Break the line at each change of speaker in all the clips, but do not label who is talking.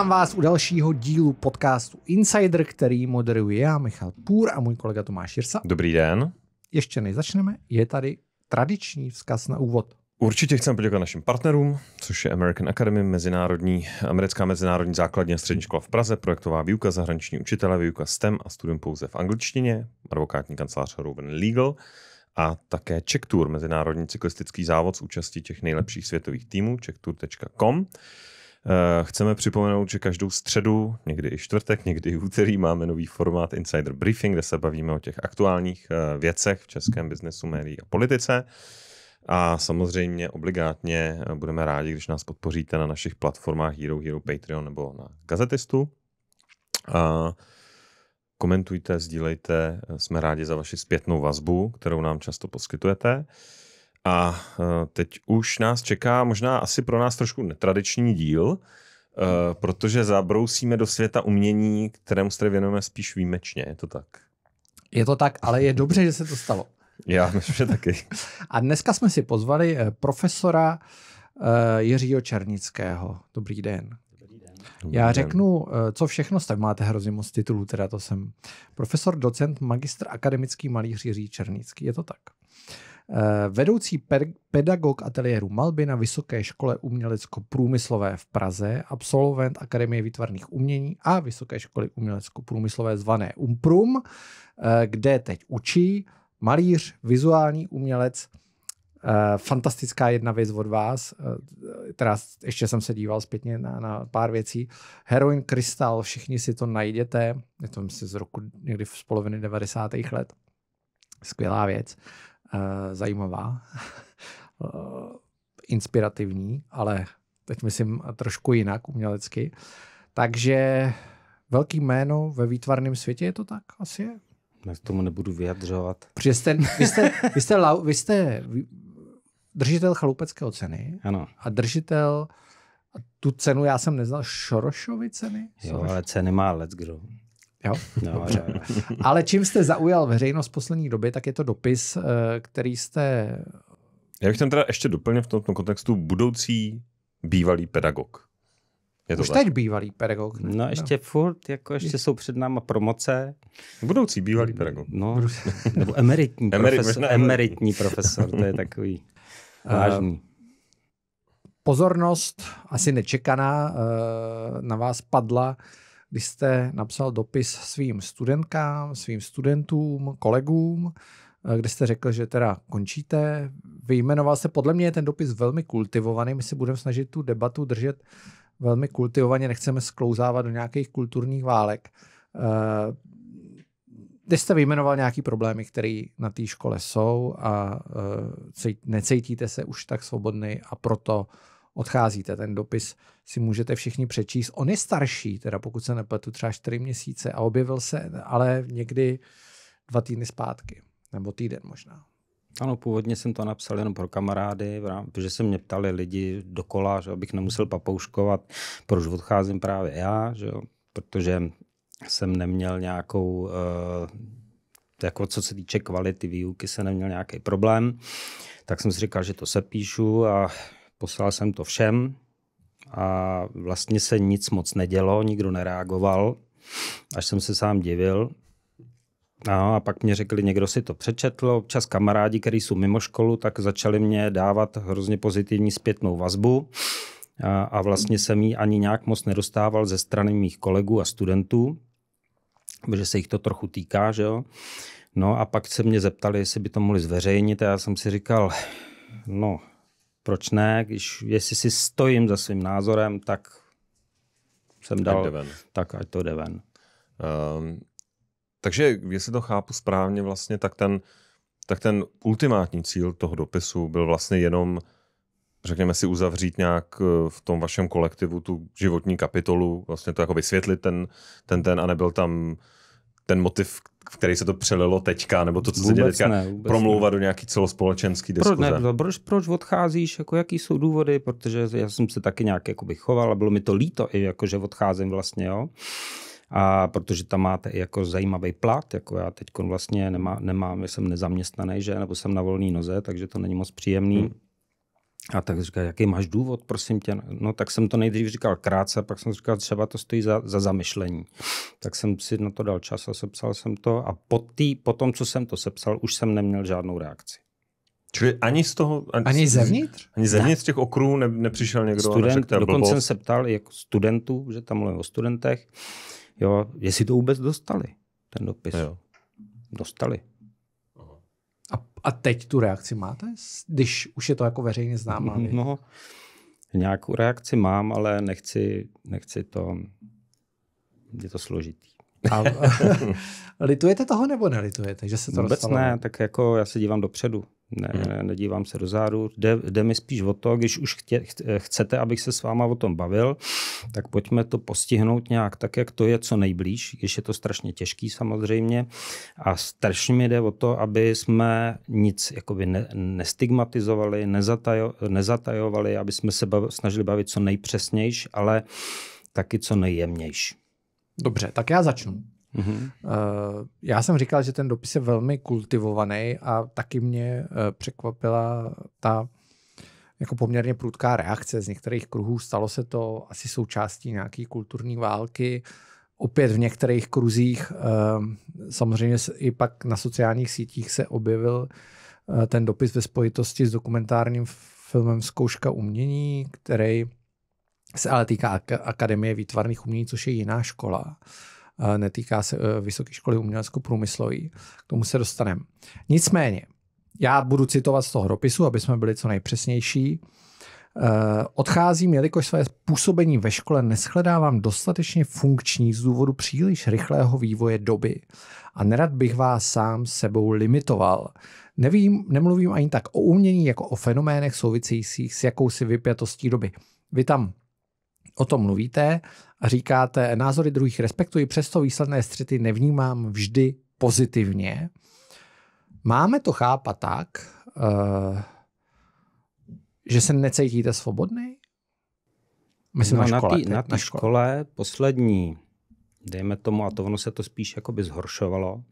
Vítám vás u dalšího dílu podcastu Insider, který moderuji já, Michal Půr a můj kolega Tomáš Jirsa.
Dobrý den.
Ještě než začneme,
je tady tradiční vzkaz na úvod. Určitě chceme poděkovat našim partnerům, což je American Academy, mezinárodní, americká mezinárodní základní a střední škola v Praze, projektová výuka zahraniční učitele, výuka STEM a studium pouze v angličtině, advokátní kancelář Ruben Legal a také Czech Tour, mezinárodní cyklistický závod s účastí těch nejlepších světových týmů, czechtour.com. Eh, chceme připomenout, že každou středu, někdy i čtvrtek, někdy i úterý máme nový formát Insider Briefing, kde se bavíme o těch aktuálních eh, věcech v českém biznesu, médií a politice. A samozřejmě obligátně eh, budeme rádi, když nás podpoříte na našich platformách Hero Hero Patreon nebo na Gazetistu. A komentujte, sdílejte, jsme rádi za vaši zpětnou vazbu, kterou nám často poskytujete. A eh, teď už nás čeká možná asi pro nás trošku netradiční díl, eh, protože zabrousíme do světa umění, kterému se věnujeme spíš výjimečně, je to tak? Je to tak, ale je dobře, že se to stalo. Já myslím, že taky. A dneska jsme si pozvali
eh, profesora Jiřího Černického. Dobrý den. Dobrý Já den. řeknu, co všechno jste. Máte hrozně moc titulů, teda to jsem. Profesor, docent, magistr, akademický malíř Jiří Černický. Je to tak? Eh, vedoucí pedagog ateliéru Malby na Vysoké škole umělecko-průmyslové v Praze, absolvent Akademie výtvarných umění a Vysoké školy umělecko-průmyslové zvané UMPRUM, eh, kde teď učí malíř, vizuální umělec, eh, fantastická jedna věc od vás, teda ještě jsem se díval zpětně na, na pár věcí, Heroin Krystal, všichni si to najdete, je to myslím z roku někdy z poloviny 90. let, skvělá věc. Eh, zajímavá, eh, inspirativní, ale teď myslím trošku jinak umělecky. Takže velký jméno ve výtvarném světě je to tak? Asi
Já k tomu nebudu vyjadřovat. Protože jste, vy,
jste, vy, jste, lau, vy jste držitel chalupeckého ceny ano. a držitel tu cenu já jsem neznal, Šorošovy ceny? Jo, Soroš...
ale ceny má let's grow. Jo? No, Dobře. Ale čím jste
zaujal veřejnost v poslední době, tak je to dopis, eh, který jste...
Já bych tam teda ještě doplnil v tomto kontextu budoucí bývalý pedagog. Je to Už tak? teď
bývalý pedagog. Ne? No ještě no. furt, jako ještě jsou před náma promoce. Budoucí bývalý pedagog. No, nebo emeritní profesor. Emeritní profesor, to je takový eh, vážný.
pozornost, asi nečekaná, uh, na vás padla kdy jste napsal dopis svým studentkám, svým studentům, kolegům, eh, kde jste řekl, že teda končíte. Vyjmenoval se podle mě je ten dopis velmi kultivovaný. My se budeme snažit tu debatu držet velmi kultivovaně, nechceme sklouzávat do nějakých kulturních válek. Kde eh, jste vyjmenoval nějaký problémy, které na té škole jsou a eh, necítíte se už tak svobodný a proto uh, odcházíte. Ten dopis si můžete všichni přečíst. On je starší, teda pokud se nepletu, třeba 4 měsíce a objevil se ale někdy dva týdny zpátky, nebo týden možná.
Ano, původně jsem to napsal jenom pro kamarády, protože se mě ptali lidi dokola, že abych nemusel papouškovat, proč odcházím právě já, že jo? protože jsem neměl nějakou, uh, jako co se týče kvality výuky, jsem neměl nějaký problém, tak jsem si říkal, že to sepíšu a poslal jsem to všem a vlastně se nic moc nedělo, nikdo nereagoval, až jsem se sám divil. No, a pak mě řekli, někdo si to přečetl, občas kamarádi, kteří jsou mimo školu, tak začali mě dávat hrozně pozitivní zpětnou vazbu a, a vlastně jsem ji ani nějak moc nedostával ze strany mých kolegů a studentů, protože se jich to trochu týká, že jo. No a pak se mě zeptali, jestli by to mohli zveřejnit a já jsem si říkal, no proč ne, když, jestli si stojím za svým názorem, tak
jsem dal, ať tak ať to jde ven. Um, takže, jestli to chápu správně, vlastně, tak ten, tak ten ultimátní cíl toho dopisu byl vlastně jenom, řekněme si, uzavřít nějak eh, v tom vašem kolektivu tu životní kapitolu, vlastně to jako vysvětlit ten, ten, ten a nebyl tam ten motiv, v který se to přelilo teďka, nebo to, co vůbec se děje teďka, ne, ne. do nějaký celospolečenský diskuze. Proč, ne,
proč, proč odcházíš, jako jaký jsou důvody, protože já jsem se taky nějak jako bych choval a bylo mi to líto i jako, že odcházím vlastně, jo. A protože tam máte jako zajímavý plat, jako já teď vlastně nemá, nemám, jsem nezaměstnaný, že, nebo jsem na volné noze, takže to není moc příjemný. Hmm. A tak říká, jaký máš důvod, prosím tě. No tak jsem to nejdřív říkal krátce, pak jsem říkal, třeba to stojí za, za zamyšlení. Tak jsem si na to dal čas a sepsal jsem to a po, tý, po tom, co jsem to sepsal, už jsem neměl žádnou reakci. Čili ani z toho...
Ani, ani zevnitř?
Ani zevnitř těch okruhů ne, nepřišel někdo Student, a Dokonce jsem se ptal jako studentů, že tam mluvím o studentech, jo, jestli to vůbec dostali, ten dopis. Jo. Dostali.
A teď tu reakci máte, když už je to jako veřejně známá
No, nějakou reakci mám, ale nechci, nechci to, je to složitý. A, litujete toho nebo
nelitujete, že se to Vůbec dostalo? ne,
tak jako já se dívám dopředu ne, hmm. ne, nedívám se do záru. Jde, jde mi spíš o to, když už chtě, chcete, abych se s váma o tom bavil, tak pojďme to postihnout nějak tak, jak to je co nejblíž, když je to strašně těžký samozřejmě. A strašně mi jde o to, aby jsme nic jakoby ne, nestigmatizovali, nezatajo, nezatajovali, aby jsme se bav, snažili bavit co nejpřesnější, ale taky co nejjemnější. Dobře, tak já začnu. Mm-hmm.
Eh, já jsem říkal, že ten dopis je velmi kultivovaný a taky mě eh, překvapila ta jako poměrně prudká reakce z některých kruhů. Stalo se to asi součástí nějaké kulturní války. Opět v některých kruzích, eh, samozřejmě i pak na sociálních sítích se objevil ten dopis ve spojitosti s dokumentárním filmem Zkouška umění, který se ale týká Akademie výtvarných umění, což je jiná škola. Uh, netýká se eh, Vysoké školy umělecko-průmyslový. K tomu se dostaneme. Nicméně, já budu citovat z toho dopisu, aby jsme byli co nejpřesnější. Eh, odcházím, jelikož své působení ve škole neschledávám dostatečně funkční z důvodu příliš rychlého vývoje doby a nerad bych vás sám sebou limitoval. Nevím, nemluvím ani tak o umění, jako o fenoménech souvisejících s jakousi vypjatostí doby. Vy tam o tom mluvíte a říkáte, názory druhých respektuji, přesto výsledné střety nevnímám vždy pozitivně. Máme to chápat tak, eh, že se necítíte svobodný? Myslím no, na, škole, tý, na, na
škole poslední, dejme tomu, a to ono se to spíš jakoby zhoršovalo,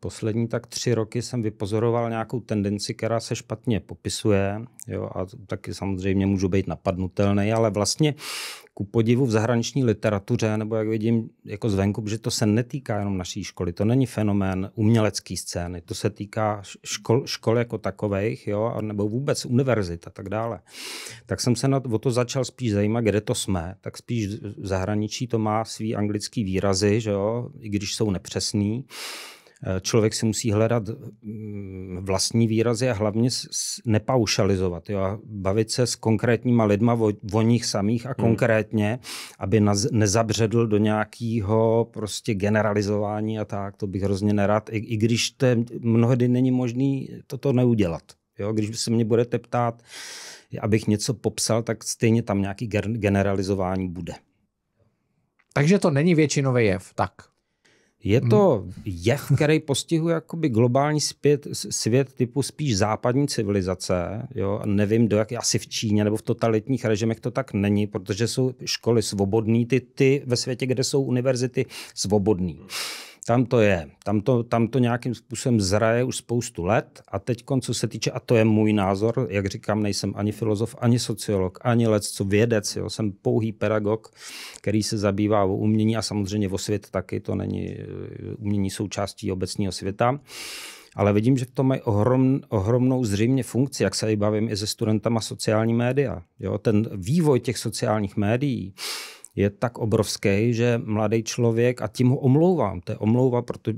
poslední tak tři roky jsem vypozoroval nějakou tendenci, která se špatně popisuje jo, a taky samozřejmě můžu být napadnutelný, ale vlastně ku podivu v zahraniční literatuře, nebo jak vidím jako zvenku, že to se netýká jenom naší školy, to není fenomén umělecké scény, to se týká škol, škol jako takových, jo, nebo vůbec univerzit a tak dále. Tak jsem se na, o to začal spíš zajímat, kde to jsme, tak spíš v zahraničí to má svý anglický výrazy, že jo, i když jsou nepřesný. Eh, člověk si musí hledat mm, vlastní výrazy a hlavně nepaušalizovat. Jo? A bavit se s konkrétníma lidma o, o nich samých a hmm. konkrétně, hmm. aby naz, nezabředl do nějakého prostě generalizování a tak. To bych hrozně nerad, i, i když to mnohdy není možné toto neudělat. Jo? Když se mě budete ptát, abych něco popsal, tak stejně tam nějaký generalizování bude. Takže to není většinový jev, tak? Je to hmm. jev, který postihuje jakoby globální svět, svět typu spíš západní civilizace. Jo? Nevím, do jak, asi v Číně nebo v totalitních režimech to tak není, protože jsou školy svobodné, ty, ty ve světě, kde jsou univerzity svobodné. Tam to je. Tam to, tam to nějakým způsobem zraje už spoustu let. A teď, co se týče, a to je můj názor, jak říkám, nejsem ani filozof, ani sociolog, ani lec, co vědec, jo. jsem pouhý pedagog, který se zabývá o umění a samozřejmě o svět taky, to není eh, umění součástí obecního světa ale vidím, že v tom mají ohrom, ohromnou zřejmě funkci, jak se i bavím i se studentama sociální média. Jo, ten vývoj těch sociálních médií, je tak obrovský, že mladý člověk, a tím ho omlouvám, to je omlouva pro, to,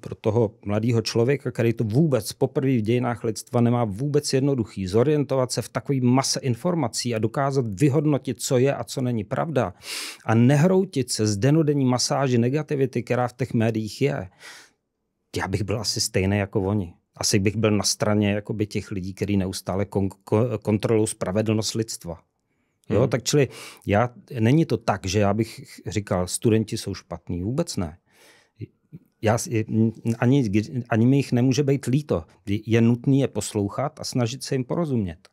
pro toho mladého člověka, který to vůbec poprvé v dějinách lidstva nemá vůbec jednoduchý, zorientovat se v takové mase informací a dokázat vyhodnotit, co je a co není pravda a nehroutit se z denodenní masáži negativity, která v těch médiích je. Já bych byl asi stejný jako oni asi bych byl na straně jakoby těch lidí, kteří neustále kon- kontrolují spravedlnost lidstva. Jo, hmm. tak čili já, není to tak, že já bych říkal, studenti jsou špatní. Vůbec ne. Já, ani, ani mi jich nemůže být líto. Je nutné je poslouchat a snažit se jim porozumět.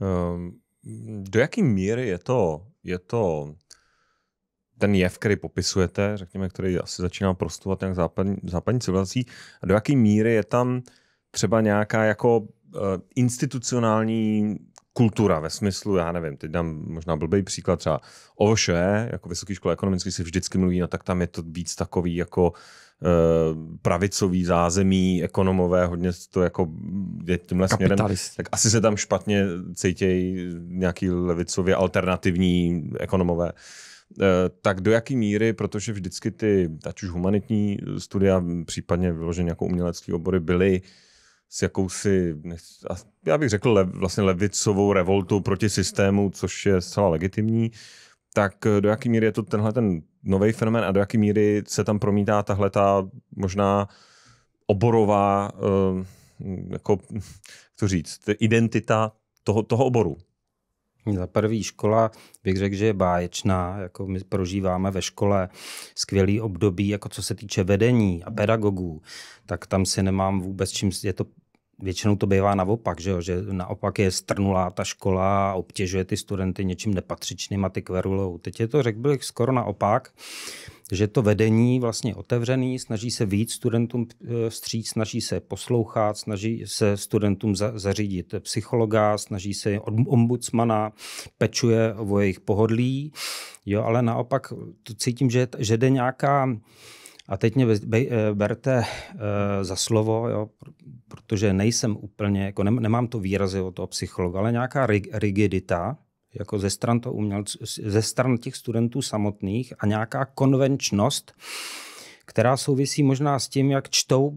Ehm, do jaké míry je to, je to ten jev, který popisujete, řekněme, který asi začíná prostovat nějak západní, západní civilizací, a do jaké míry je tam třeba nějaká jako uh, institucionální kultura ve smyslu, já nevím, teď dám možná blbý příklad, třeba OŠE, jako Vysoké škola ekonomické si vždycky mluví, no tak tam je to víc takový jako eh, pravicový zázemí, ekonomové, hodně to jako je tímhle směrem. Tak asi se tam špatně cítějí nějaký levicově alternativní ekonomové eh, tak do jaký míry, protože vždycky ty, ať už humanitní studia, případně vyloženě jako umělecké obory, byly s jakousi, já bych řekl, le, vlastně levicovou revoltou proti systému, což je zcela legitimní, tak eh, do jaké míry je to tenhle ten nový fenomen a do jaké míry se tam promítá tahle ta možná oborová, eh, jako, jak to říct, identita toho, toho oboru? Za prvý škola bych řekl, že je báječná, jako my
prožíváme ve škole skvělý období, jako co se týče vedení a pedagogů, tak tam si nemám vůbec čím, je to většinou to bývá naopak, že, jo? že naopak je strnulá ta škola a obtěžuje ty studenty něčím nepatřičným a ty kverulou. Teď je to, řekl bych, skoro naopak, že to vedení vlastně otevřený, snaží se víc studentům e, stříct, snaží se poslouchat, snaží se studentům zařídit psychologa, snaží se ombudsmana, pečuje o jejich pohodlí, jo, ale naopak to cítím, že, že jde nějaká a teď mě eh, berte eh, za slovo, jo, protože nejsem úplně, jako nemám to výrazy od toho psychologa, ale nějaká rigidita jako ze stran, to uměl ze stran těch studentů samotných a nějaká konvenčnost, která souvisí možná s tím, jak čtou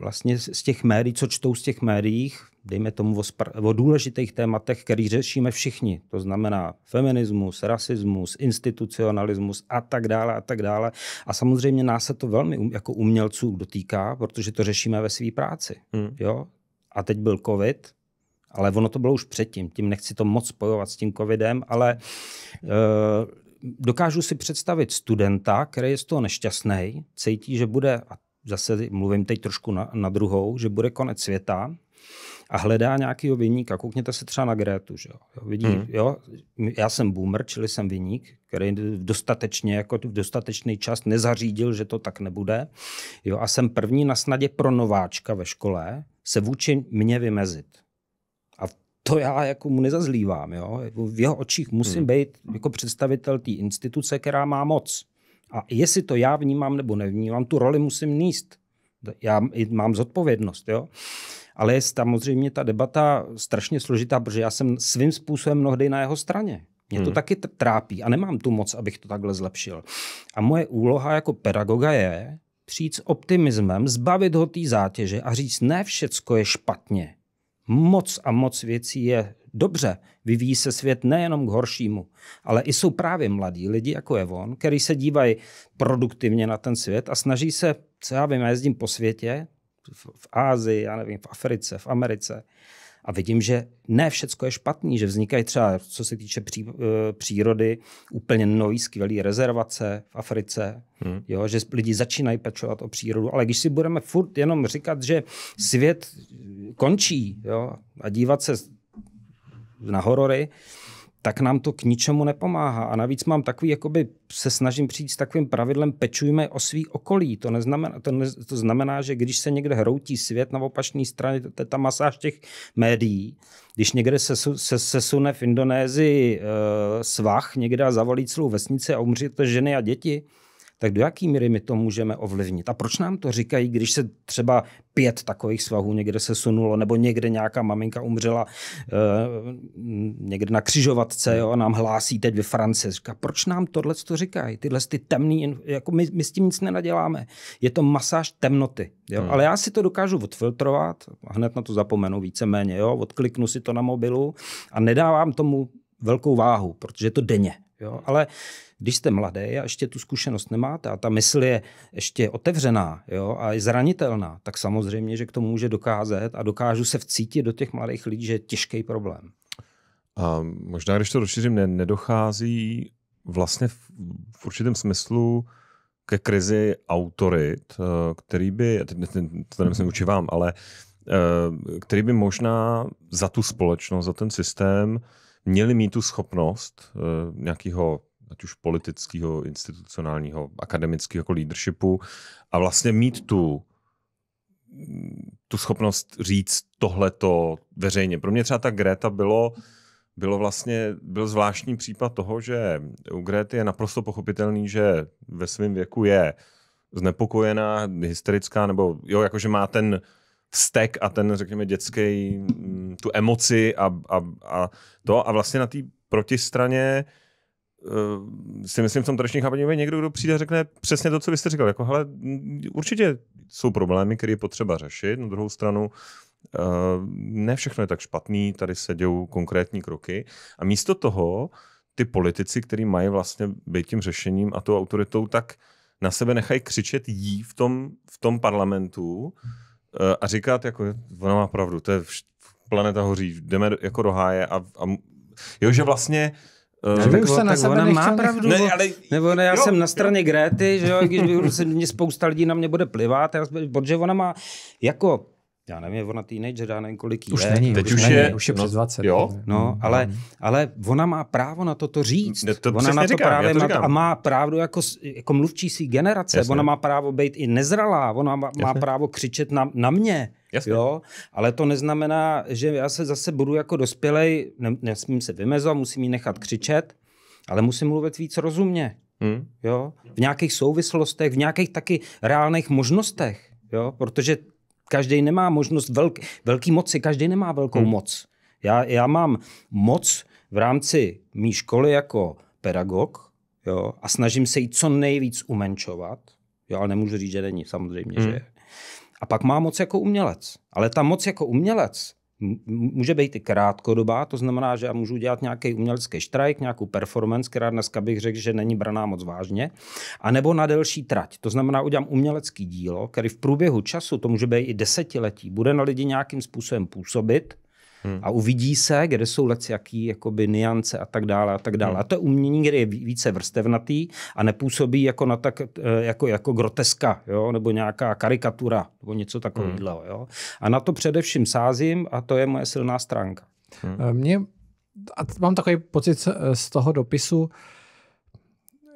vlastně z těch médií, co čtou z těch médiích, dejme tomu, o, spra- o důležitých tématech, který řešíme všichni. To znamená feminismus, rasismus, institucionalismus a tak dále a tak dále. A samozřejmě nás se to velmi um, jako umělců dotýká, protože to řešíme ve své práci. Mm. Jo? A teď byl covid, ale ono to bylo už předtím. Tím nechci to moc spojovat s tím covidem, ale e- dokážu si představit studenta, který je z toho nešťastný, cítí, že bude, a zase mluvím teď trošku na, na druhou, že bude konec světa a hledá nějakého vyníka. Koukněte se třeba na Grétu. Že jo? Vidí, hmm. jo? Já jsem boomer, čili jsem vyník, který dostatečně, jako v dostatečný čas nezařídil, že to tak nebude. Jo? A jsem první na snadě pro nováčka ve škole se vůči mně vymezit. A to já jako mu nezazlívám. Jo? Jako v jeho očích musím hmm. být jako představitel té instituce, která má moc. A jestli to já vnímám nebo nevnímám, tu roli musím níst. Já mám zodpovědnost. Jo? ale je samozřejmě ta debata strašně složitá, protože já jsem svým způsobem mnohdy na jeho straně. Mě to hmm. taky trápí a nemám tu moc, abych to takhle zlepšil. A moje úloha jako pedagoga je přijít s optimismem, zbavit ho té zátěže a říct, ne všecko je špatně. Moc a moc věcí je dobře. Vyvíjí se svět nejenom k horšímu, ale i jsou právě mladí lidi, jako je on, který se dívají produktivně na ten svět a snaží se, co já vím, já jezdím po světě, v, v Ázii, já nevím, v Africe, v Americe. A vidím, že ne všecko je špatný, že vznikají třeba, co se týče pří, eh, přírody, úplně nový skvělý rezervace v Africe, hmm. jo, že lidi začínají pečovat o přírodu. Ale když si budeme furt jenom říkat, že svět končí jo, a dívat se na horory, tak nám to k ničemu nepomáhá. A navíc mám takový, jakoby se snažím přijít s takovým pravidlem, pečujme o svý okolí. To, neznamená, to, ne, to znamená, že když se někde hroutí svět na opačné straně, to, to je ta masáž těch médií, když někde se, se, se sune v Indonésii e, svah, někde a zavolí celou vesnici a umří to ženy a děti, tak do jaký míry my to můžeme ovlivnit? A proč nám to říkají, když se třeba pět takových svahů někde se sunulo, nebo někde nějaká maminka umřela e, někde na křižovatce jo, a nám hlásí teď ve Francii. Říká, proč nám tohle to říkají? Tyhle ty temný, jako my, my s tím nic nenaděláme. Je to masáž temnoty. Jo? Hmm. Ale já si to dokážu odfiltrovat, hned na to zapomenu víceméně, jo? odkliknu si to na mobilu a nedávám tomu velkou váhu, protože je to denně. Jo? Ale když jste mladý a ještě tu zkušenost nemáte a ta mysl je ještě otevřená jo, a je zranitelná, tak samozřejmě, že k tomu může dokázat a dokážu se vcítit do těch mladých lidí, že je těžký problém.
A možná, když to rozšířím, ne, nedochází vlastně v, v určitém smyslu ke krizi autorit, eh, který by, to nemyslím uči vám, ale eh, který by možná za tu společnost, za ten systém měli mít tu schopnost eh, nějakého ať už politického, institucionálního, akademického jako leadershipu a vlastně mít tu tu schopnost říct tohleto veřejně. Pro mě třeba ta Greta bylo, bylo vlastně, byl zvláštní případ toho, že u Greta je naprosto pochopitelný, že ve svém věku je znepokojená, hysterická, nebo jo, jakože má ten vztek a ten, řekněme, dětský, mm, tu emoci a, a, a to. A vlastně na té protistraně uh, Eh, si myslím v tom tradičním chápaní že někdo, kdo přijde a řekne přesně to, co vy jste říkal. Jako, hele, mm, určitě jsou problémy, které je potřeba řešit. Na druhou stranu, eh, ne všechno je tak špatný, tady se dějou konkrétní kroky. A místo toho, ty politici, kteří mají vlastně být tím řešením a tou autoritou, tak na sebe nechají křičet jí v tom, v tom parlamentu eh, a říkat, jako, ona má pravdu, to je planeta hoří, jdeme jako do háje a, a jo, že vlastně Uh, tak, už se na tak sebe ona má pravdu. Ne, ale,
nebo ne, já jo, jsem na straně jo. Gréty, že jo, když se mě spousta lidí na mě bude plivat, já, protože ona má jako já nevím, ona teenager, já nevím, kolik jí už je. Není, teď už, už není, je, už je no, přes 20. Jo? No, hmm. ale, ale ona má právo na to to říct. Ne, to ona na to říkám, právě to má, a má právo jako, jako mluvčí svý generace. Jasně. Ona má právo být i nezralá, ona má, má právo křičet na, na mě. Jasně. Jo? Ale to neznamená, že já se zase budu jako dospělej, ne, nesmím se vymezovat, musím ji nechat křičet, ale musím mluvit víc rozumně. Hmm. Jo? V nějakých souvislostech, v nějakých taky reálných možnostech. Jo? Protože každý nemá možnost velk, velký moci, každý nemá velkou hmm. moc. Já, já mám moc v rámci mý školy jako pedagog jo, a snažím se ji co nejvíc umenčovat. Jo, ale nemůžu říct, že není, samozřejmě, hmm. že je. A pak má moc jako umělec. Ale ta moc jako umělec může být i krátkodobá, to znamená, že já můžu dělat nějaký umělecký štrajk, nějakou performance, která dneska bych řekl, že není braná moc vážně, nebo na delší trať. To znamená, udělám umělecký dílo, který v průběhu času, to může být i desetiletí, bude na lidi nějakým způsobem působit Hmm. A uvidí se, kde jsou lec jaký jakoby niance a tak dále a tak dále. Hmm. A to je umění, kde je více vrstevnatý a nepůsobí jako na tak, eh, jako, jako groteska, jo, nebo nějaká karikatura, nebo něco takového. Hmm. Jo. A na to především sázím a to je moje silná stránka. Hmm.
Eh, mě, a mám takový pocit eh, z toho dopisu,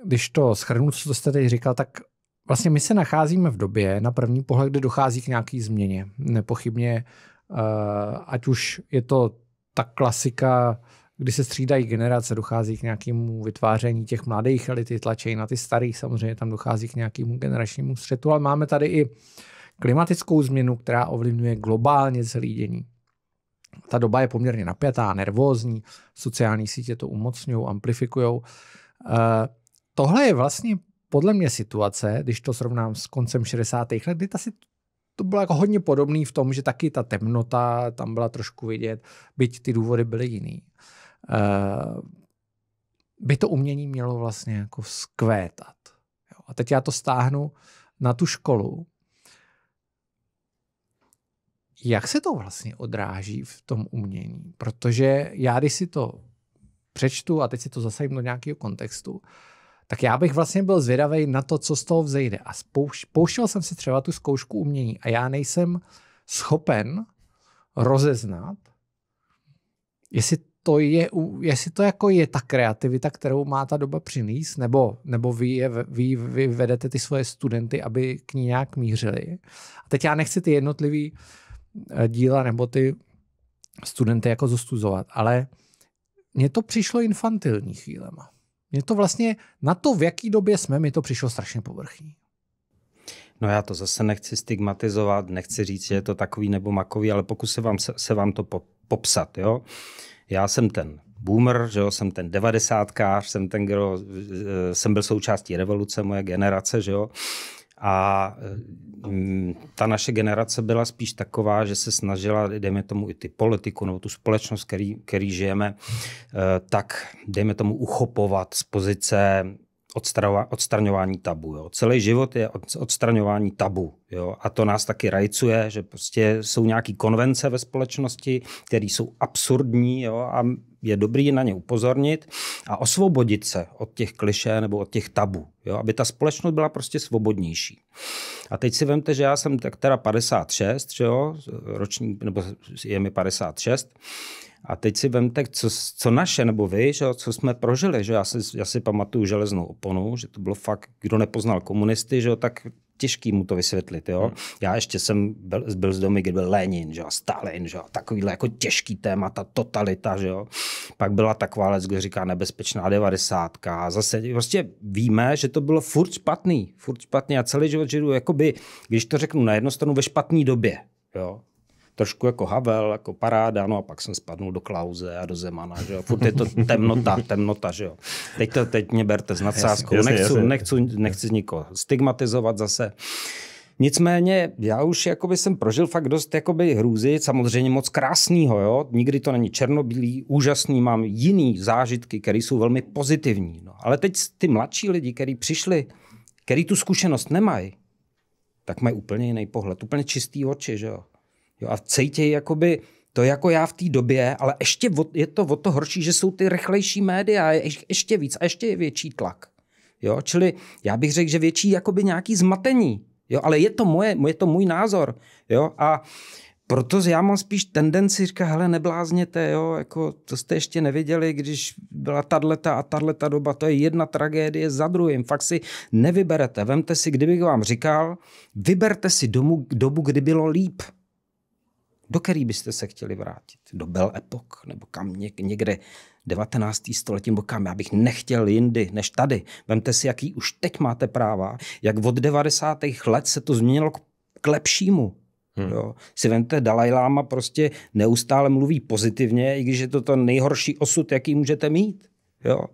když to schrnu, co jste teď říkal, tak vlastně my se nacházíme v době, na první pohled, kde dochází k nějaký změně. Nepochybně Eh, ať už je to ta klasika, kdy se střídají generace, dochází k nějakému vytváření těch mladých elit, tlačí na ty starých, samozřejmě tam dochází k nějakému generačnímu střetu, ale máme tady i klimatickou změnu, která ovlivňuje globálně celý dění. Ta doba je poměrně napjatá, nervózní, sociální sítě to umocňují, amplifikují. Eh, tohle je vlastně podle mě situace, když to srovnám s koncem 60. let, kdy ta, to bylo jako hodně podobné v tom, že taky ta temnota tam byla trošku vidět, byť ty důvody byly jiný. Uh, by to umění mělo vlastně jako vzkvétat. Jo. A teď já to stáhnu na tu školu. Jak se to vlastně odráží v tom umění? Protože já, když si to přečtu a teď si to zasajím do nějakého kontextu, tak já bych vlastně byl zvědavý na to, co z toho vzejde. A spouš, pouštěl jsem si třeba tu zkoušku umění a já nejsem schopen rozeznat, jestli to je, jestli to jako je ta kreativita, kterou má ta doba přinést, nebo, nebo vy, je, vy, vy vedete ty svoje studenty, aby k ní nějak mířili. A teď já nechci ty jednotlivý eh, díla nebo ty studenty jako zostuzovat, ale mně to přišlo infantilní chvílema. Mě to vlastně na to, v jaký době jsme, mi to přišlo strašně povrchní.
No já to zase nechci stigmatizovat, nechci říct, že je to takový nebo makový, ale pokusím vám, se, vám to po, popsat. Jo? Já jsem ten boomer, že jo, jsem ten devadesátkář, jsem ten, kdo, e, e, jsem byl součástí revoluce, moje generace, že jo. A mm, ta naše generace byla spíš taková, že se snažila, dejme tomu i ty politiku nebo tu společnost, který, který žijeme, eh, tak dejme tomu uchopovat z pozice odstraňování tabu. Jo. Celý život je odstraňování tabu Jo? A to nás taky rajcuje, že prostě jsou nějaké konvence ve společnosti, které jsou absurdní jo? a je dobrý na ně upozornit a osvobodit se od těch kliše nebo od těch tabu, jo? aby ta společnost byla prostě svobodnější. A teď si vemte, že já jsem tak teda 56, že jo? Roční, nebo je mi 56, a teď si vemte, co, co naše, nebo vy, že, co jsme prožili. Že já, si, já si pamatuju železnou oponu, že to bylo fakt, kdo nepoznal komunisty, že, tak těžký mu to vysvětlit. Jo? Hmm. Já ještě jsem byl, byl z domy, kde byl Lenin, že jo? Stalin, že jo? takovýhle jako těžký téma, ta totalita. Že jo? Pak byla taková věc, kde říká nebezpečná devadesátka. Zase prostě víme, že to bylo furt špatný, furt špatný a celý život žiju, jakoby, když to řeknu na jednu stranu ve špatný době. Jo? trošku jako Havel, jako paráda, no a pak jsem spadnul do Klauze a do Zemana, že jo. Furt je to temnota, temnota, že jo. Teď, to, teď mě berte s nadsázkou, nechci, nechci, nechci nikoho stigmatizovat zase. Nicméně já už jakoby jsem prožil fakt dost jakoby hrůzy, samozřejmě moc krásného, jo? nikdy to není černobílý, úžasný, mám jiný zážitky, které jsou velmi pozitivní. No. Ale teď ty mladší lidi, kteří přišli, který tu zkušenost nemají, tak mají úplně jiný pohled, úplně čistý oči, že jo. Jo, a cítějí jakoby to jako já v té době, ale ještě je to o to horší, že jsou ty rychlejší média, je ještě víc a ještě je větší tlak. Jo, čili já bych řekl, že větší jakoby nějaký zmatení, jo, ale je to, moje, je to můj názor, jo, a proto já mám spíš tendenci říkat, hele, neblázněte, jo, jako to jste ještě neviděli, když byla tadleta a tadleta doba, to je jedna tragédie za druhým, fakt si nevyberete, vemte si, kdybych vám říkal, vyberte si domů, dobu, kdy bylo líp, do který byste se chtěli vrátit? Do Bel Epoch nebo kam někde 19. století nebo kam? Já bych nechtěl jindy než tady. Vemte si, jaký už teď máte práva, jak od 90. let se to změnilo k, k lepšímu. Hmm. Jo. Si vemte, Dalaj Lama prostě neustále mluví pozitivně, i když je to ten nejhorší osud, jaký můžete mít. Jo.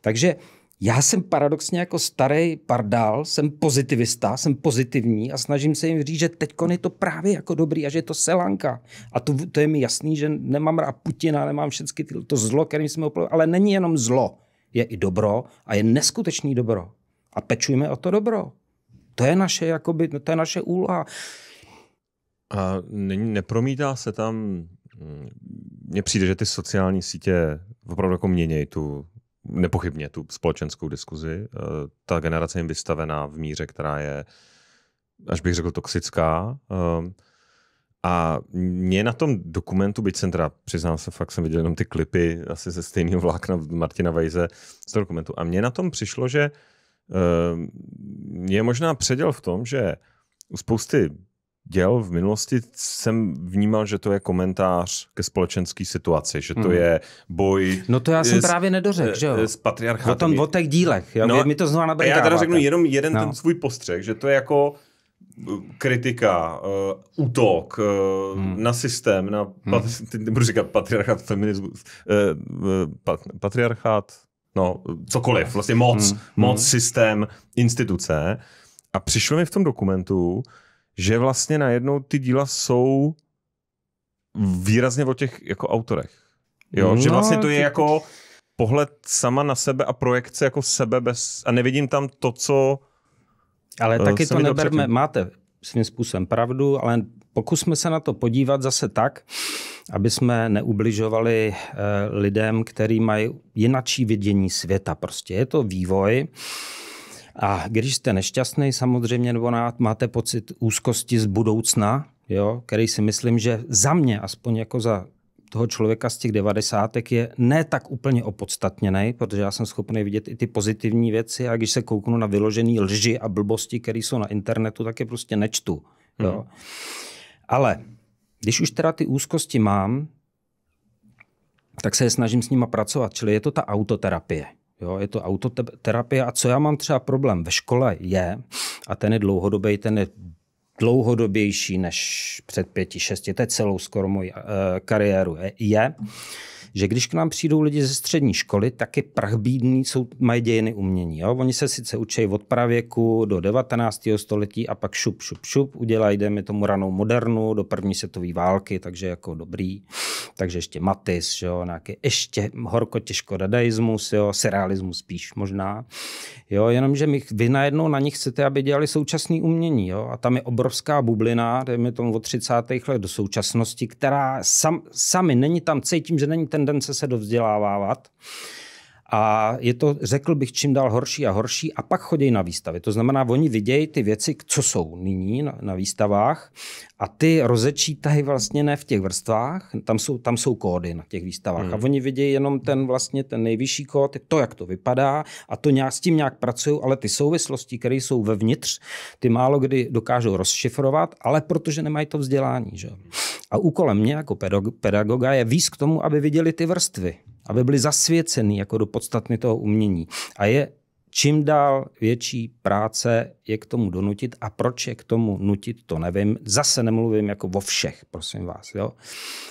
Takže já jsem paradoxně jako starý pardal, jsem pozitivista, jsem pozitivní a snažím se jim říct, že teď je to právě jako dobrý a že je to selanka. A to, to je mi jasný, že nemám rád Putina, nemám všechny ty, to zlo, kterým jsme oplovili, ale není jenom zlo, je i dobro a je neskutečný dobro.
A pečujeme o to dobro. To je naše, jakoby, to je naše úloha. A není, nepromítá se tam, mm, mně přijde, že ty sociální sítě opravdu jako měnějí tu, nepochybně tu společenskou diskuzi. Eh, ta generace je vystavená v míře, která je, až bych řekl, toxická. Eh, a mě na tom dokumentu, byť jsem teda, přiznám se, fakt jsem viděl jenom ty klipy asi ze stejného vlákna Martina Vejze z toho dokumentu. A mně na tom přišlo, že eh, je možná předěl v tom, že u spousty Děl v minulosti, jsem vnímal, že to je komentář ke společenské situaci, že to hmm. je boj. No to já jsem s, právě nedořekl, eh, že jo? S patriarchátem. O, tom, o těch dílech, jo? No, mi to znovu nabrdáváte. Já teda řeknu jenom jeden no. ten svůj postřeh, že to je jako eh, kritika, uh, útok uh, hmm. na systém, na, hmm. pat, hmm. teď nebudu říkat patriarchát, feminismus, uh, pat, patriarchát, no cokoliv, vlastně moc, hmm. moc, hmm. systém, instituce. A přišlo mi v tom dokumentu, uh, že vlastně najednou ty díla jsou výrazně o těch jako autorech. Jo? No, že vlastně to je jako pohled sama na sebe a projekce jako sebe bez... A nevidím tam to, co... Ale eh, taky to neberme, předtím.
máte svým způsobem pravdu, ale pokusme se na to podívat zase tak, aby jsme neubližovali eh, lidem, který mají jinačí vidění světa. Prostě je to vývoj. A když jste nešťastný, samozřejmě, nebo máte pocit úzkosti z budoucna, jo, který si myslím, že za mě, aspoň jako za toho člověka z těch devadesátek je ne tak úplně opodstatněný, protože já jsem schopný vidět i ty pozitivní věci a když se kouknu na vyložené lži a blbosti, které jsou na internetu, tak je prostě nečtu. Jo. Mm. Ale když už teda ty úzkosti mám, tak se je snažím s nima pracovat. Čili je to ta autoterapie. Jo, je to autoterapie a co já mám třeba problém ve škole je, a ten je dlouhodobý, ten je dlouhodobější než před pěti, šesti, je celou skoro moji uh, eh, kariéru je, je že když k nám přijdou lidi ze střední školy, tak je prachbídný, jsou, mají dějiny umění. Jo? Oni se sice učí od pravěku do 19. století a pak šup, šup, šup, udělají, jdeme tomu ranou modernu, do první světové války, takže jako dobrý. Takže ještě Matis, jo? nějaký ještě horko těžko dadaismus, jo? serialismus spíš možná. Jo? Jenomže my, vy najednou na nich chcete, aby dělali současné umění. Jo? A tam je obrovská bublina, dejme tomu od 30. let do současnosti, která sam, sami není tam, cítím, že není ten tendence se dovzdělávávat a je to, řekl bych, čím dál horší a horší a pak chodí na výstavy. To znamená, oni vidějí ty věci, co jsou nyní na, na výstavách a ty rozečítají vlastně ne v těch vrstvách, tam jsou, tam jsou kódy na těch výstavách hmm. a oni vidějí jenom ten vlastně ten nejvyšší kód, to, jak to vypadá a to nějak, s tím nějak pracují, ale ty souvislosti, které jsou vevnitř, ty málo kdy dokážou rozšifrovat, ale protože nemají to vzdělání. Že? A úkolem mě jako pedagoga je výz k tomu, aby viděli ty vrstvy aby byli zasvěcený jako do podstatny toho umění. A je čím dál větší práce je k tomu donutit a proč je k tomu nutit, to nevím. Zase nemluvím jako o všech, prosím vás. Jo?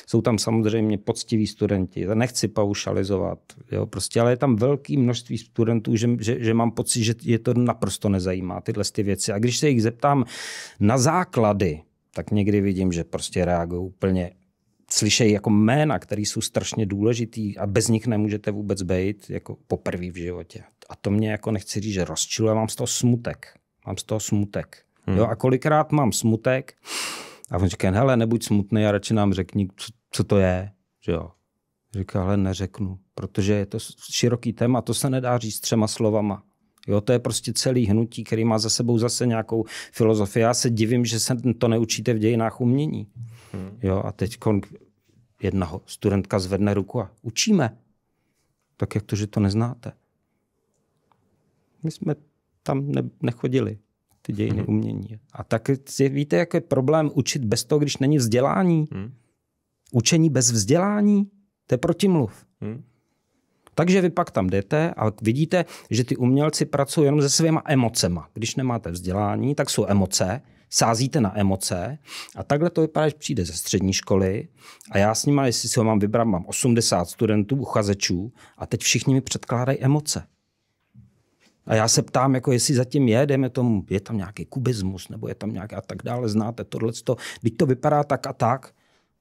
Jsou tam samozřejmě poctiví studenti, já nechci paušalizovat, jo? Prostě, ale je tam velké množství studentů, že, že, že, mám pocit, že je to naprosto nezajímá, tyhle ty věci. A když se jich zeptám na základy, tak někdy vidím, že prostě reagují úplně slyšejí jako jména, které jsou strašně důležitý a bez nich nemůžete vůbec být jako poprvé v životě. A to mě jako nechci říct, že rozčiluje, mám z toho smutek. Mám z toho smutek. Hmm. Jo, a kolikrát mám smutek a on říká, hele, nebuď smutný a radši nám řekni, co, co to je. Že jo. Říká, hele, neřeknu, protože je to široký téma, to se nedá říct třema slovama. Jo, to je prostě celý hnutí, který má za sebou zase nějakou filozofii. Já se divím, že se to neučíte v dějinách umění. Hmm. Jo, a teď jedna studentka zvedne ruku a učíme. Tak jak to, že to neznáte? My jsme tam ne- nechodili, ty dějiny hmm. umění. A tak víte, jak je problém učit bez toho, když není vzdělání? Hmm. Učení bez vzdělání? To je protimluv. Hmm. Takže vy pak tam jdete a vidíte, že ty umělci pracují jenom se svýma emocema. Když nemáte vzdělání, tak jsou emoce, sázíte na emoce a takhle to vypadá, že přijde ze střední školy a já s nima, jestli si ho mám vybrat, mám 80 studentů, uchazečů a teď všichni mi předkládají emoce. A já se ptám, jako jestli zatím je, dejme tomu, je tam nějaký kubismus, nebo je tam nějaký a tak dále, znáte tohle, když to vypadá tak a tak.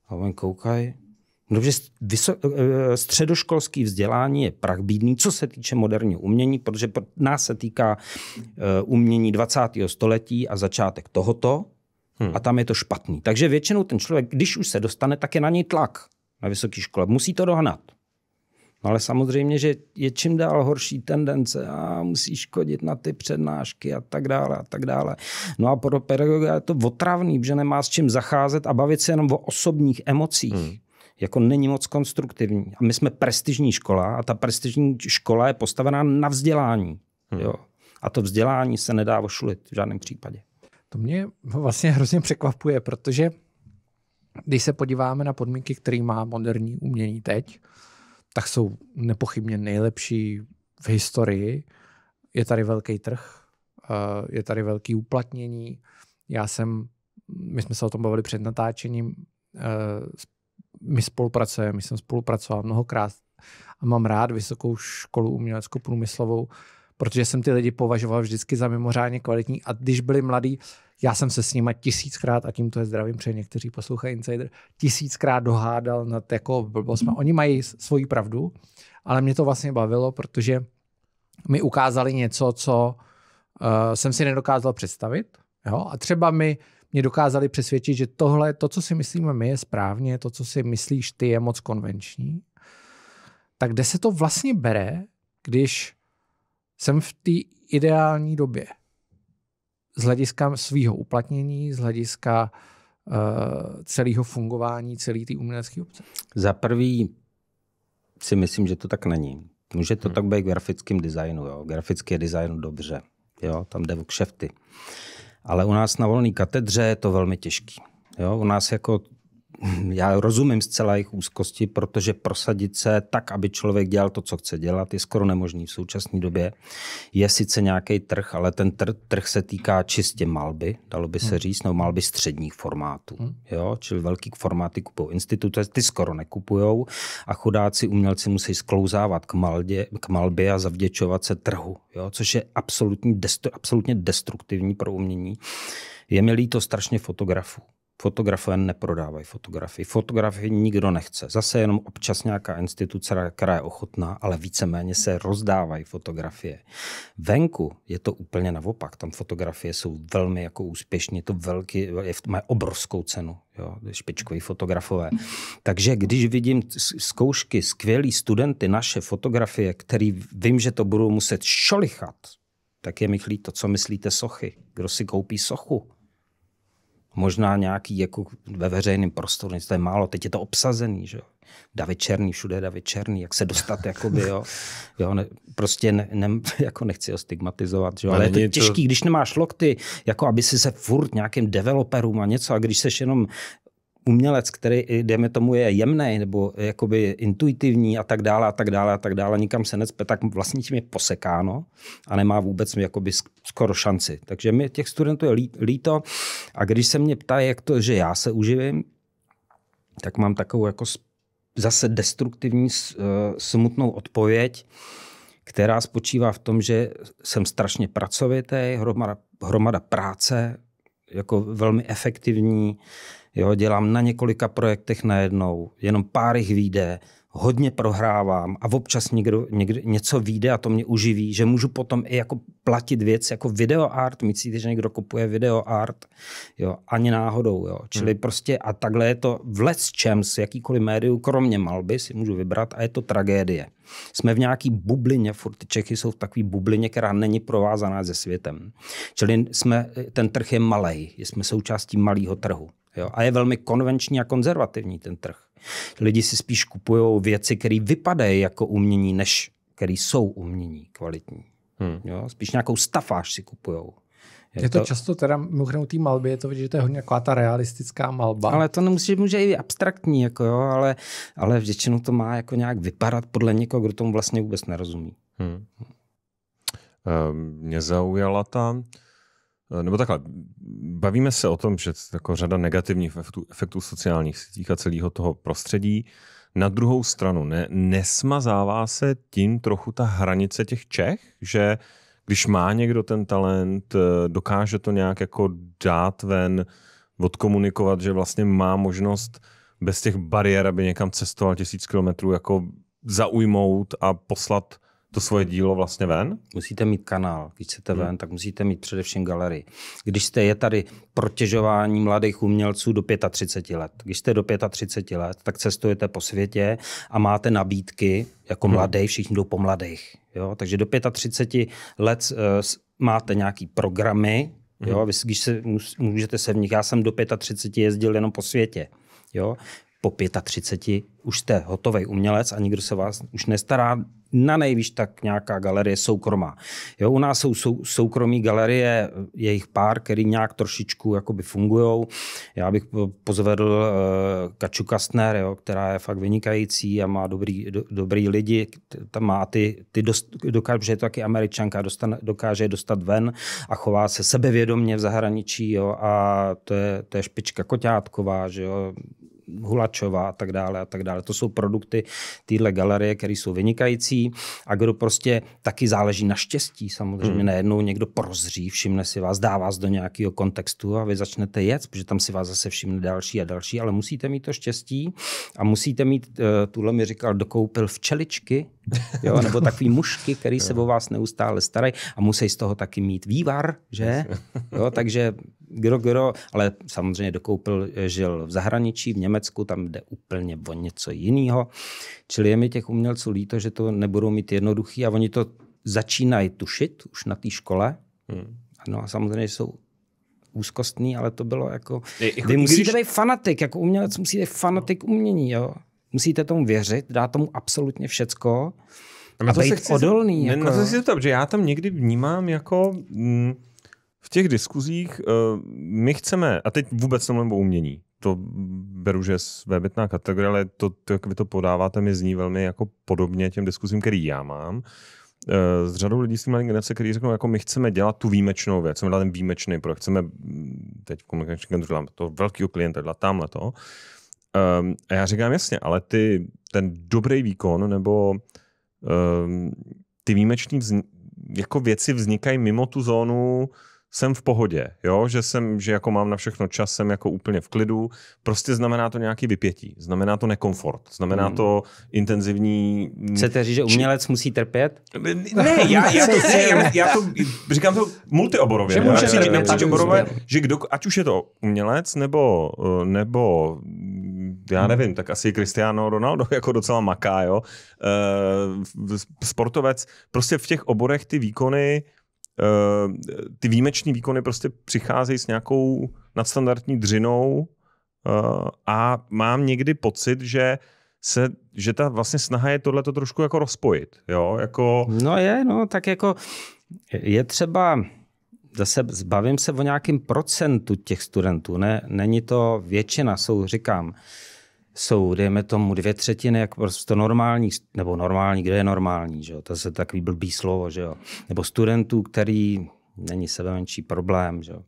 A oni koukají, Dobře, no, eh, eh, středoškolský vzdělání je prachbídný, co se týče moderního umění, protože nás se týká eh, umění 20. století a začátek tohoto, hmm. a tam je to špatný. Takže většinou ten člověk, když už se dostane, tak je na něj tlak na vysoké škole. Musí to dohnat. No ale samozřejmě, že je čím dál horší tendence a musí škodit na ty přednášky a tak dále a tak dále. No a pro pedagoga je to otravný, že nemá s čím zacházet a bavit se jenom o osobních emocích. Hmm jako není moc konstruktivní. A my jsme prestižní škola a ta prestižní škola je postavená na vzdělání. Hmm. Jo. A to vzdělání se nedá ošulit v žádném případě.
To mě vlastně hrozně překvapuje, protože když se podíváme na podmínky, které má moderní umění teď, tak jsou nepochybně nejlepší v historii. Je tady velký trh, eh, je tady velký uplatnění. Já jsem, my jsme se o tom bavili před natáčením, eh, s my spolupracujeme, my jsem spolupracoval mnohokrát a mám rád vysokou školu uměleckou průmyslovou, protože jsem ty lidi považoval vždycky za mimořádně kvalitní a když byli mladí, já jsem se s nimi tisíckrát, a tímto je zdravím, protože někteří poslouchají Insider, tisíckrát dohádal nad jako blbostma. Oni mají svoji pravdu, ale mě to vlastně bavilo, protože mi ukázali něco, co uh, jsem si nedokázal představit. Jo? A třeba mi mě dokázali přesvědčit, že tohle, to, co si myslíme my, je správně, to, co si myslíš ty, je moc konvenční. Tak kde se to vlastně bere, když jsem v té ideální době? Z hlediska svého uplatnění, z hlediska uh, celého fungování, celé té umělecké obce?
Za prvý si myslím, že to tak není. Může to hmm. tak být grafickým designu. Jo. Grafický designu design dobře. Jo, tam jde o kšefty. Uh, ale u nás na volné katedře je to velmi těžký. Jo, u nás jako já rozumím zcela jejich úzkosti, protože prosadit se tak, aby člověk dělal to, co chce dělat, je skoro nemožný v současné době. Je sice nějaký trh, ale ten tr- trh se týká čistě malby, dalo by se hmm. říct, nebo malby středních formátů. Hmm. Jo? Čili velký formáty kupují instituce, ty skoro nekupujou a chodáci umělci musí sklouzávat k, maldě, k malbě a zavděčovat se trhu, jo? což je absolutní, absolutně destruktivní pro umění. Je mi líto strašně fotografů Fotografové neprodávají fotografii. Fotografii nikdo nechce. Zase jenom občas nějaká instituce, která je ochotná, ale víceméně se rozdávají fotografie. Venku je to úplně naopak. Tam fotografie jsou velmi jako úspěšné. to velký, je, má obrovskou cenu, jo, špičkový fotografové. Takže když vidím zkoušky, skvělí studenty, naše fotografie, který vím, že to budou muset šolichat, tak je mi to, co myslíte sochy. Kdo si koupí sochu? možná nějaký jako ve veřejném prostoru, něco to je málo, teď je to obsazený, že jo. David Černý, všude David Černý, jak se dostat, jakoby, jo. jo ne, prostě ne, ne, jako nechci ho stigmatizovat, že jo, ale, no, ale je to těžký, to... když nemáš lokty, jako aby si se furt nějakým developerům a něco, a když seš jenom umělec, který, dejme tomu, je jemný nebo jakoby intuitivní a tak dále a tak dále a tak dále, nikam se necpe, tak vlastně tím je posekáno a nemá vůbec jakoby skoro šanci. Takže mi těch studentů je líto a když se mě ptá, jak to, že já se uživím, tak mám takovou jako zase destruktivní eh, smutnou odpověď, která spočívá v tom, že jsem strašně pracovitý, hromada, hromada práce, jako velmi efektivní, Jo, dělám na několika projektech najednou, jenom pár jich vyjde, hodně prohrávám a občas někdo, někdo, něco vyjde a to mě uživí, že můžu potom i jako platit věc jako videoart, myslíte, že někdo kupuje videoart, jo, ani náhodou, jo, čili hmm. prostě a takhle je to v les čems, jakýkoliv médiu, kromě malby si můžu vybrat a je to tragédie. Jsme v nějaký bublině, furt ty Čechy jsou v takové bublině, která není provázaná se světem. Čili jsme, ten trh je malý, jsme součástí malého trhu. Jo? A je velmi konvenční a konzervativní ten trh. Lidi si spíš kupují věci, které vypadají jako umění, než které jsou umění kvalitní. Hmm. Jo? Spíš nějakou stafáž si kupují. Je, je to, to
často teda mimochodem té malby, je to vidět, že to je hodně taková ta realistická
malba. Ale to nemusí, může i abstraktní, jako jo, ale, ale většinou to má jako nějak vypadat podle někoho, kdo tomu vlastně vůbec nerozumí.
Hmm. Ehm, mě zaujala ta Eh, nebo takhle, bavíme se o tom, že jako řada negativních efektů, efektů sociálních sítích a celého toho prostředí. Na druhou stranu, ne, nesmazává se tím trochu ta hranice těch Čech, že když má někdo ten talent, eh, dokáže to nějak jako dát ven, odkomunikovat, že vlastně má možnost bez těch bariér, aby někam cestoval tisíc kilometrů, jako zaujmout a poslat to svoje dílo vlastně ven? Musíte mít kanál. Když chcete hmm. ven,
tak musíte mít především galerii. Když jste je tady protěžování mladých umělců do 35 let. Když jste do 35 let, tak cestujete po světě a máte nabídky jako hmm. mladý, všichni jdou po mladých. Jo? Takže do 35 let uh, máte nějaký programy, hmm. jo? Vy, když se, můžete se v nich. Já jsem do 35 jezdil jenom po světě. Jo? po 35 už jste hotový umělec a nikdo se vás už nestará na nejvíc tak nějaká galerie soukromá. Jo, u nás jsou, sou, soukromí galerie, je jich pár, který nějak trošičku jakoby fungujou. Já bych pozvedl uh, Kaču Kastner, jo, která je fakt vynikající a má dobrý, do, dobrý lidi, tam má ty, ty dost, dokáže, je to taky američanka, dostan, dokáže je dostat ven a chová se sebevědomně v zahraničí jo, a to je, to je špička Koťátková, že jo, Hulačova a tak dále a tak dále. To jsou produkty téhle galerie, které jsou vynikající a kdo prostě taky záleží na štěstí. Samozřejmě hmm. najednou někdo prozří, všimne si vás, dá vás do nějakého kontextu a vy začnete jet, protože tam si vás zase všimne další a další, ale musíte mít to štěstí a musíte mít, uh, tuhle mi říkal, dokoupil včeličky, jo, nebo takový mušky, který se o vás neustále starají a musí z toho taky mít vývar, že? Jo, takže Giro, Giro, ale samozřejmě dokoupil, eh, žil v zahraničí, v Německu, tam jde úplně o něco jiného. Čili je mi těch umělců líto, že to nebudou mít jednoduchý a oni to začínají tušit už na té škole. Hmm. No a samozřejmě jsou úzkostní, ale to bylo jako... Je, jako vy musíte když... být fanatik, jako umělec musíte být fanatik umění, jo. Musíte tomu věřit, dát tomu absolutně
všecko. A, to být se chci, odolný. Ne, jako... Na to jako- si zeptám, že já tam někdy vnímám jako... Mm, v těch diskuzích uh, my chceme, a teď vůbec nemluvím o umění, to beru, že je svébytná kategorie, ale to, to, jak vy to podáváte, mi zní velmi jako podobně těm diskuzím, který já mám. Uh, s řadou lidí tím malým generace, který řeknou, jako my chceme dělat tu výjimečnou věc, chceme dělat ten výjimečný pro, chceme hm, teď v komunikačním centru dělat to velkého klienta, dělat tamhle to. Um, a já říkám jasně, ale ty, ten dobrý výkon nebo um, ty výjimečné jako věci vznikají mimo tu zónu jsem v pohodě, jo? Že, jsem, že jako mám na všechno čas, jsem jako úplně v klidu. Prostě znamená to nějaký vypětí, znamená to nekomfort, znamená hmm. to intenzivní... Chcete říct, že umělec Či... musí trpět? Ne, já, já, to, ne, já, já to říkám to multioborově. Že může říct, napříčoborové, že kdo, ať už je to umělec nebo, eh, nebo já hmm. nevím, tak asi Cristiano Ronaldo jako docela maká, jo? E, sportovec, prostě v těch oborech ty výkony Eh, ty výjimečné výkony prostě přicházejí s nějakou nadstandardní dřinou eh, a mám někdy pocit, že se, že ta vlastně snaha je tohleto trošku jako rozpojit, jo, jako... No je, no, tak jako je třeba,
zase zbavím se o nějakým procentu těch studentů, ne, není to většina, jsou, říkám, jsou, dejme tomu, dvě třetiny, jak prostě normální, nebo normální, kde je normální, že jo? to je takový blbý slovo, že jo? nebo studentů, který není sebemenší problém. Že jo?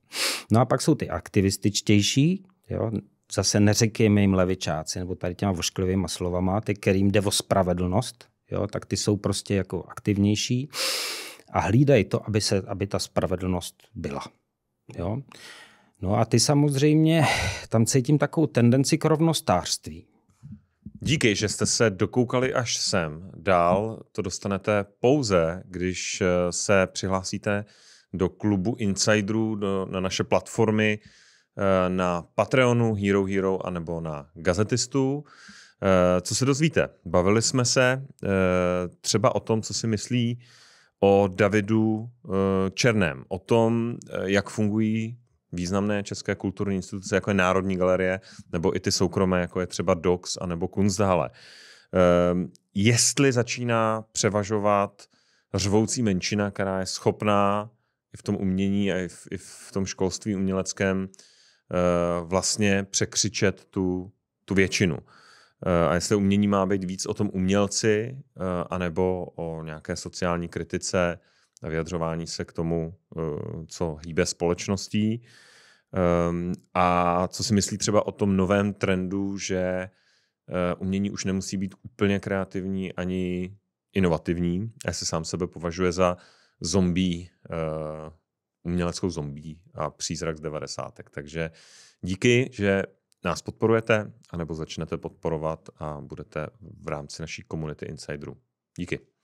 No a pak jsou ty aktivističtější, jo? zase neřekněme jim levičáci, nebo tady těma vošklivýma slovama, ty, kterým jde o spravedlnost, jo? tak ty jsou prostě jako aktivnější a hlídají to, aby, se, aby ta spravedlnost byla. Jo? No a ty samozřejmě, tam cítím takovou tendenci k rovnostářství.
Díky, že jste se dokoukali až sem. Dál to dostanete pouze, když eh, se přihlásíte do klubu Insiderů, do, na naše platformy, eh, na Patreonu Hero Hero anebo na Gazetistu. Eh, co se dozvíte? Bavili jsme se třeba o tom, co si myslí o Davidu Černém, o tom, jak fungují významné české kulturní instituce, jako je Národní galerie, nebo i ty soukromé, jako je třeba DOX a nebo Kunsthalle. Um, jestli začíná převažovat řvoucí menšina, která je schopná i v tom umění a i v, i v tom školství uměleckém uh, vlastně překřičet tu, tu většinu. Uh, a jestli umění má být víc o tom umělci, uh, anebo o nějaké sociální kritice, a vyjadřování se k tomu, eh, co hýbe společností. Ehm, a co si myslí třeba o tom novém trendu, že eh, umění už nemusí být úplně kreativní ani inovativní. Já se sám sebe považuje za zombí, eh, uměleckou zombí a přízrak z devadesátek. Takže díky, že nás podporujete, anebo začnete podporovat a budete v rámci naší komunity insiderů. Díky.